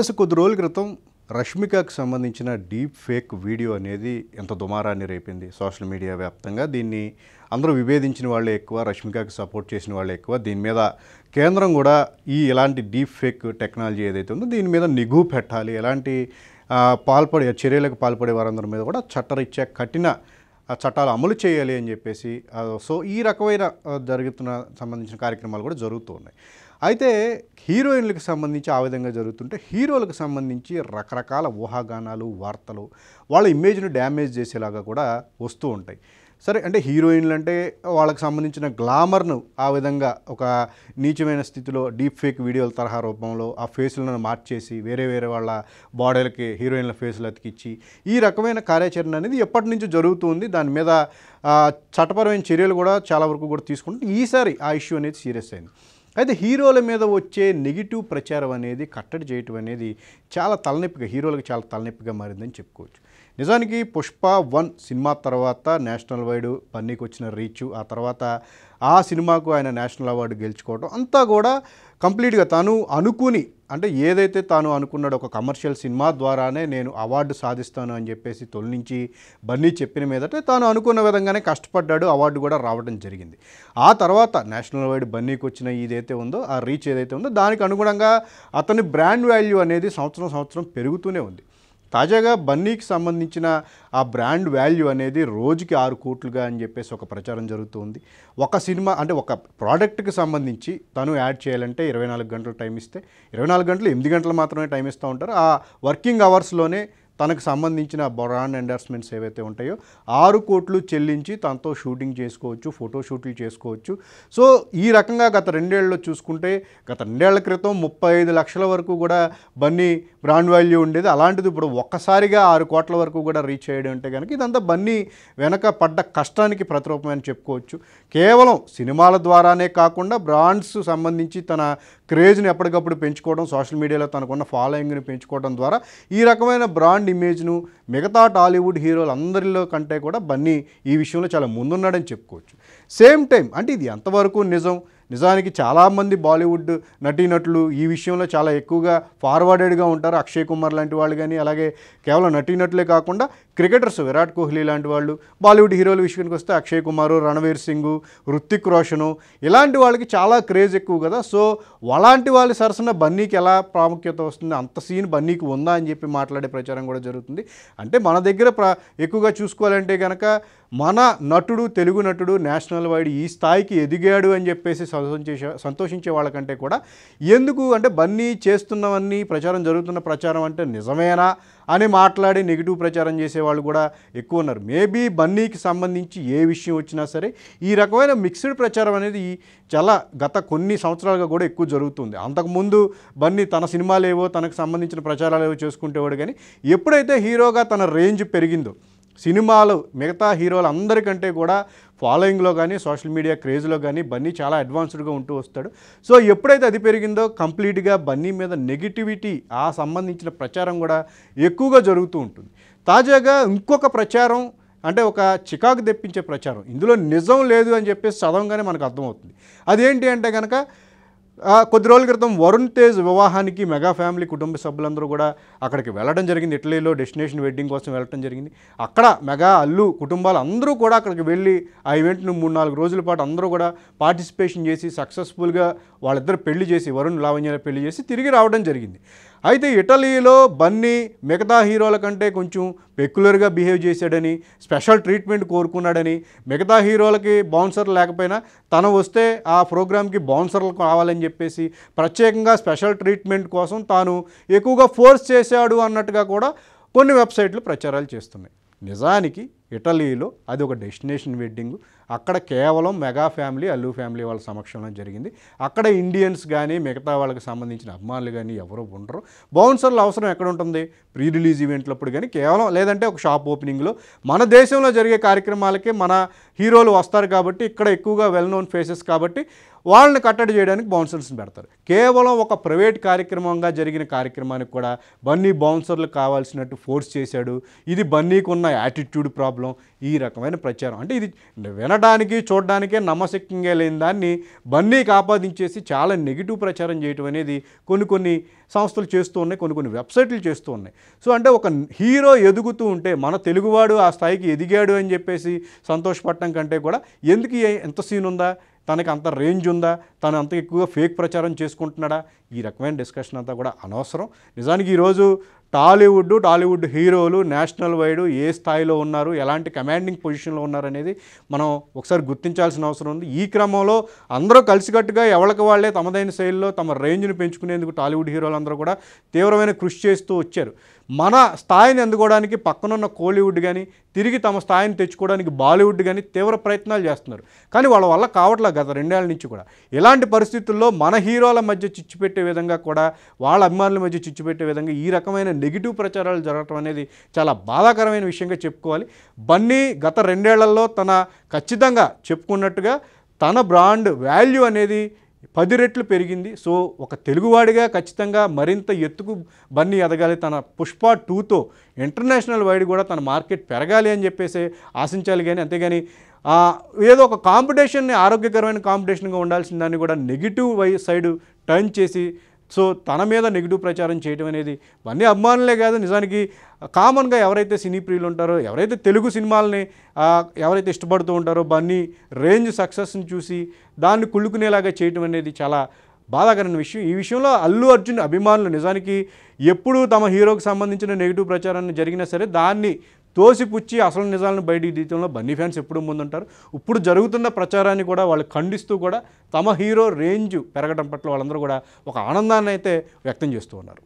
yes కొద్ది రోజుల క్రితం రష్మికకు సంబంధించిన డీప్ ఫేక్ వీడియో అనేది ఎంత దుమారాన్ని రేపింది సోషల్ మీడియా వ్యాప్తంగా దీన్ని అందరూ విభేదించిన వాళ్ళే ఎక్కువ రష్మికకు సపోర్ట్ చేసిన వాళ్ళే ఎక్కువ దీని మీద కేంద్రం కూడా ఈ ఇలాంటి డీప్ ఫేక్ టెక్నాలజీ ఏదైతే ఉందో దీని మీద నిఘు పెట్టాలి ఎలాంటి పాల్పడే చర్యలకు పాల్పడే వారందరి మీద కూడా చట్టరిచ్చే కఠిన ఆ చట్టాలు అమలు చేయాలి అని చెప్పేసి సో ఈ రకమైన జరుగుతున్న సంబంధించిన కార్యక్రమాలు కూడా జరుగుతూ ఉన్నాయి అయితే హీరోయిన్లకు సంబంధించి ఆ విధంగా జరుగుతుంటే హీరోలకు సంబంధించి రకరకాల ఊహాగానాలు వార్తలు వాళ్ళ ఇమేజ్ను డ్యామేజ్ చేసేలాగా కూడా వస్తూ ఉంటాయి సరే అంటే హీరోయిన్లు అంటే వాళ్ళకి సంబంధించిన గ్లామర్ను ఆ విధంగా ఒక నీచమైన స్థితిలో డీప్ ఫేక్ వీడియోల తరహా రూపంలో ఆ ఫేసులను మార్చేసి వేరే వేరే వాళ్ళ బాడీలకి హీరోయిన్ల ఫేసులు అతికిచ్చి ఈ రకమైన కార్యాచరణ అనేది ఎప్పటి నుంచి జరుగుతుంది దాని మీద చట్టపరమైన చర్యలు కూడా చాలా వరకు కూడా తీసుకుంటే ఈసారి ఆ ఇష్యూ అనేది సీరియస్ అయింది అయితే హీరోల మీద వచ్చే నెగిటివ్ ప్రచారం అనేది కట్టడి చేయటం అనేది చాలా తలనొప్పిగా హీరోలకు చాలా తలనొప్పిగా మారిందని చెప్పుకోవచ్చు నిజానికి పుష్ప వన్ సినిమా తర్వాత నేషనల్ వైడ్ పన్నీకి వచ్చిన రీచ్ ఆ తర్వాత ఆ సినిమాకు ఆయన నేషనల్ అవార్డు గెలుచుకోవడం అంతా కూడా కంప్లీట్గా తను అనుకుని అంటే ఏదైతే తాను అనుకున్నాడో ఒక కమర్షియల్ సినిమా ద్వారానే నేను అవార్డు సాధిస్తాను అని చెప్పేసి తొలి నుంచి బన్నీ చెప్పిన మీదటే తాను అనుకున్న విధంగానే కష్టపడ్డాడు అవార్డు కూడా రావడం జరిగింది ఆ తర్వాత నేషనల్ వైడ్ బన్నీకి వచ్చిన ఇదైతే ఉందో ఆ రీచ్ ఏదైతే ఉందో దానికి అనుగుణంగా అతని బ్రాండ్ వాల్యూ అనేది సంవత్సరం సంవత్సరం పెరుగుతూనే ఉంది తాజాగా బన్నీకి సంబంధించిన ఆ బ్రాండ్ వాల్యూ అనేది రోజుకి ఆరు కోట్లుగా అని చెప్పేసి ఒక ప్రచారం జరుగుతుంది ఒక సినిమా అంటే ఒక ప్రోడక్ట్కి సంబంధించి తను యాడ్ చేయాలంటే ఇరవై నాలుగు గంటలు టైం ఇస్తే ఇరవై నాలుగు గంటలు ఎనిమిది గంటలు మాత్రమే టైం ఇస్తూ ఉంటారు ఆ వర్కింగ్ అవర్స్లోనే తనకు సంబంధించిన బ్రాండ్ ఎండార్స్మెంట్స్ ఏవైతే ఉంటాయో ఆరు కోట్లు చెల్లించి తనతో షూటింగ్ చేసుకోవచ్చు ఫోటో షూట్లు చేసుకోవచ్చు సో ఈ రకంగా గత రెండేళ్లలో చూసుకుంటే గత రెండేళ్ల క్రితం ముప్పై ఐదు లక్షల వరకు కూడా బన్నీ బ్రాండ్ వాల్యూ ఉండేది అలాంటిది ఇప్పుడు ఒక్కసారిగా ఆరు కోట్ల వరకు కూడా రీచ్ చేయడం అంటే కనుక ఇదంతా బన్నీ వెనక పడ్డ కష్టానికి ప్రతిరూపమని చెప్పుకోవచ్చు కేవలం సినిమాల ద్వారానే కాకుండా బ్రాండ్స్ సంబంధించి తన క్రేజ్ని ఎప్పటికప్పుడు పెంచుకోవడం సోషల్ మీడియాలో తనకున్న ఫాలోయింగ్ని పెంచుకోవడం ద్వారా ఈ రకమైన బ్రాండ్ ఇమేజ్ను మిగతా టాలీవుడ్ హీరోలు అందరిలో కంటే కూడా బన్నీ ఈ విషయంలో చాలా ముందున్నాడని చెప్పుకోవచ్చు సేమ్ టైం అంటే ఇది ఎంతవరకు నిజం నిజానికి చాలామంది బాలీవుడ్ నటీనటులు ఈ విషయంలో చాలా ఎక్కువగా ఫార్వర్డెడ్గా ఉంటారు అక్షయ్ కుమార్ లాంటి వాళ్ళు కానీ అలాగే కేవలం నటీనటులే కాకుండా క్రికెటర్స్ విరాట్ కోహ్లీ లాంటి వాళ్ళు బాలీవుడ్ హీరోల విషయానికి వస్తే అక్షయ్ కుమార్ రణవీర్ సింగ్ హృతిక్ రోషను ఇలాంటి వాళ్ళకి చాలా క్రేజ్ ఎక్కువ కదా సో అలాంటి వాళ్ళ సరసన బన్నీకి ఎలా ప్రాముఖ్యత వస్తుంది అంత సీన్ బన్నీకి ఉందా అని చెప్పి మాట్లాడే ప్రచారం కూడా జరుగుతుంది అంటే మన దగ్గర ఎక్కువగా చూసుకోవాలంటే కనుక మన నటుడు తెలుగు నటుడు నేషనల్ వైడ్ ఈ స్థాయికి ఎదిగాడు అని చెప్పేసి సంతోషించే సంతోషించే వాళ్ళకంటే కూడా ఎందుకు అంటే బన్నీ చేస్తున్నవన్నీ ప్రచారం జరుగుతున్న ప్రచారం అంటే నిజమేనా అని మాట్లాడి నెగిటివ్ ప్రచారం చేసేవాళ్ళు కూడా ఎక్కువ ఉన్నారు మేబీ బన్నీకి సంబంధించి ఏ విషయం వచ్చినా సరే ఈ రకమైన మిక్స్డ్ ప్రచారం అనేది చాలా గత కొన్ని సంవత్సరాలుగా కూడా ఎక్కువ జరుగుతుంది అంతకుముందు బన్నీ తన సినిమాలేవో తనకు సంబంధించిన ప్రచారాలు ఏవో చేసుకుంటేవాడు కానీ ఎప్పుడైతే హీరోగా తన రేంజ్ పెరిగిందో సినిమాలు మిగతా హీరోలు అందరికంటే కూడా ఫాలోయింగ్లో కానీ సోషల్ మీడియా క్రేజ్లో కానీ బన్నీ చాలా అడ్వాన్స్డ్గా ఉంటూ వస్తాడు సో ఎప్పుడైతే అది పెరిగిందో కంప్లీట్గా బన్నీ మీద నెగిటివిటీ ఆ సంబంధించిన ప్రచారం కూడా ఎక్కువగా జరుగుతూ ఉంటుంది తాజాగా ఇంకొక ప్రచారం అంటే ఒక చికాకు తెప్పించే ప్రచారం ఇందులో నిజం లేదు అని చెప్పేసి చదవంగానే మనకు అర్థమవుతుంది అదేంటి అంటే కనుక కొద్ది రోజుల క్రితం వరుణ్ తేజ్ వివాహానికి మెగా ఫ్యామిలీ కుటుంబ సభ్యులందరూ కూడా అక్కడికి వెళ్ళడం జరిగింది ఇటలీలో డెస్టినేషన్ వెడ్డింగ్ కోసం వెళ్ళడం జరిగింది అక్కడ మెగా అల్లు కుటుంబాలు అందరూ కూడా అక్కడికి వెళ్ళి ఆ ఈవెంట్ను మూడు నాలుగు రోజుల పాటు అందరూ కూడా పార్టిసిపేషన్ చేసి సక్సెస్ఫుల్గా వాళ్ళిద్దరు పెళ్లి చేసి వరుణ్ లావణ్య పెళ్లి చేసి తిరిగి రావడం జరిగింది అయితే ఇటలీలో బన్నీ మిగతా హీరోల కంటే కొంచెం పెక్యులర్గా బిహేవ్ చేశాడని స్పెషల్ ట్రీట్మెంట్ కోరుకున్నాడని మిగతా హీరోలకి బౌన్సర్లు లేకపోయినా తను వస్తే ఆ ప్రోగ్రామ్కి బౌన్సర్లు కావాలని చెప్పేసి ప్రత్యేకంగా స్పెషల్ ట్రీట్మెంట్ కోసం తాను ఎక్కువగా ఫోర్స్ చేశాడు అన్నట్టుగా కూడా కొన్ని వెబ్సైట్లు ప్రచారాలు చేస్తున్నాయి నిజానికి ఇటలీలో అది ఒక డెస్టినేషన్ వెడ్డింగ్ అక్కడ కేవలం మెగా ఫ్యామిలీ అల్లు ఫ్యామిలీ వాళ్ళ సమక్షంలో జరిగింది అక్కడ ఇండియన్స్ కానీ మిగతా వాళ్ళకి సంబంధించిన అభిమానులు కానీ ఎవరు ఉండరు బౌన్సర్ల అవసరం ఎక్కడ ఉంటుంది ప్రీ రిలీజ్ ఈవెంట్లప్పుడు కానీ కేవలం లేదంటే ఒక షాప్ ఓపెనింగ్లో మన దేశంలో జరిగే కార్యక్రమాలకి మన హీరోలు వస్తారు కాబట్టి ఇక్కడ ఎక్కువగా వెల్ నోన్ ఫేసెస్ కాబట్టి వాళ్ళని కట్టడి చేయడానికి బౌన్సర్స్ని పెడతారు కేవలం ఒక ప్రైవేట్ కార్యక్రమంగా జరిగిన కార్యక్రమానికి కూడా బన్నీ బౌన్సర్లు కావాల్సినట్టు ఫోర్స్ చేశాడు ఇది బన్నీకున్న యాటిట్యూడ్ ప్రాబ్లం ఈ రకమైన ప్రచారం అంటే ఇది వినడానికి చూడడానికే నమ్మశక్యంగా లేని దాన్ని బన్నీకి ఆపాదించేసి చాలా నెగిటివ్ ప్రచారం చేయటం అనేది కొన్ని కొన్ని సంస్థలు చేస్తూ ఉన్నాయి కొన్ని కొన్ని వెబ్సైట్లు చేస్తూ ఉన్నాయి సో అంటే ఒక హీరో ఎదుగుతూ ఉంటే మన తెలుగువాడు ఆ స్థాయికి ఎదిగాడు అని చెప్పేసి సంతోషపడటం కంటే కూడా ఎందుకు ఎంత సీన్ ఉందా తనకి అంత రేంజ్ ఉందా తను అంత ఎక్కువగా ఫేక్ ప్రచారం చేసుకుంటున్నాడా ఈ రకమైన డిస్కషన్ అంతా కూడా అనవసరం నిజానికి ఈరోజు టాలీవుడ్ టాలీవుడ్ హీరోలు నేషనల్ వైడ్ ఏ స్థాయిలో ఉన్నారు ఎలాంటి కమాండింగ్ పొజిషన్లో ఉన్నారనేది మనం ఒకసారి గుర్తించాల్సిన అవసరం ఉంది ఈ క్రమంలో అందరూ కలిసికట్టుగా ఎవరికి వాళ్ళే తమదైన శైలిలో తమ రేంజ్ని పెంచుకునేందుకు టాలీవుడ్ హీరోలందరూ కూడా తీవ్రమైన కృషి చేస్తూ వచ్చారు మన స్థాయిని అందుకోవడానికి పక్కనున్న కోలీవుడ్ కానీ తిరిగి తమ స్థాయిని తెచ్చుకోవడానికి బాలీవుడ్ కానీ తీవ్ర ప్రయత్నాలు చేస్తున్నారు కానీ వాళ్ళ వల్ల కావట్లేదు గత రెండేళ్ల నుంచి కూడా ఇలాంటి పరిస్థితుల్లో మన హీరోల మధ్య చిచ్చిపెట్టే విధంగా కూడా వాళ్ళ అభిమానుల మధ్య చిచ్చిపెట్టే విధంగా ఈ రకమైన నెగిటివ్ ప్రచారాలు జరగటం అనేది చాలా బాధాకరమైన విషయంగా చెప్పుకోవాలి బన్నీ గత రెండేళ్లలో తన ఖచ్చితంగా చెప్పుకున్నట్టుగా తన బ్రాండ్ వాల్యూ అనేది పది రెట్లు పెరిగింది సో ఒక తెలుగువాడిగా ఖచ్చితంగా మరింత ఎత్తుకు బన్నీ ఎదగాలి తన పుష్ప టూతో ఇంటర్నేషనల్ వైడ్ కూడా తన మార్కెట్ పెరగాలి అని చెప్పేసి ఆశించాలి కానీ అంతేగాని ఏదో ఒక కాంపిటీషన్ని ఆరోగ్యకరమైన కాంపిటీషన్గా ఉండాల్సిన దాన్ని కూడా నెగిటివ్ వై సైడ్ టర్న్ చేసి సో తన మీద నెగిటివ్ ప్రచారం చేయడం అనేది ఇవన్నీ అభిమానులే కాదు నిజానికి కామన్గా ఎవరైతే సినీ ప్రియులు ఉంటారో ఎవరైతే తెలుగు సినిమాలని ఎవరైతే ఇష్టపడుతూ ఉంటారో బన్నీ రేంజ్ సక్సెస్ని చూసి దాన్ని కుళ్ళుకునేలాగా చేయడం అనేది చాలా బాధాకరమైన విషయం ఈ విషయంలో అల్లు అర్జున్ అభిమానులు నిజానికి ఎప్పుడూ తమ హీరోకి సంబంధించిన నెగిటివ్ ప్రచారాన్ని జరిగినా సరే దాన్ని తోసిపుచ్చి అసలు నిజాలను బయటికి తీయడంలో బన్నీ ఫ్యాన్స్ ఎప్పుడూ ముందుంటారు ఇప్పుడు జరుగుతున్న ప్రచారాన్ని కూడా వాళ్ళు ఖండిస్తూ కూడా తమ హీరో రేంజ్ పెరగడం పట్ల వాళ్ళందరూ కూడా ఒక ఆనందాన్ని అయితే వ్యక్తం చేస్తూ ఉన్నారు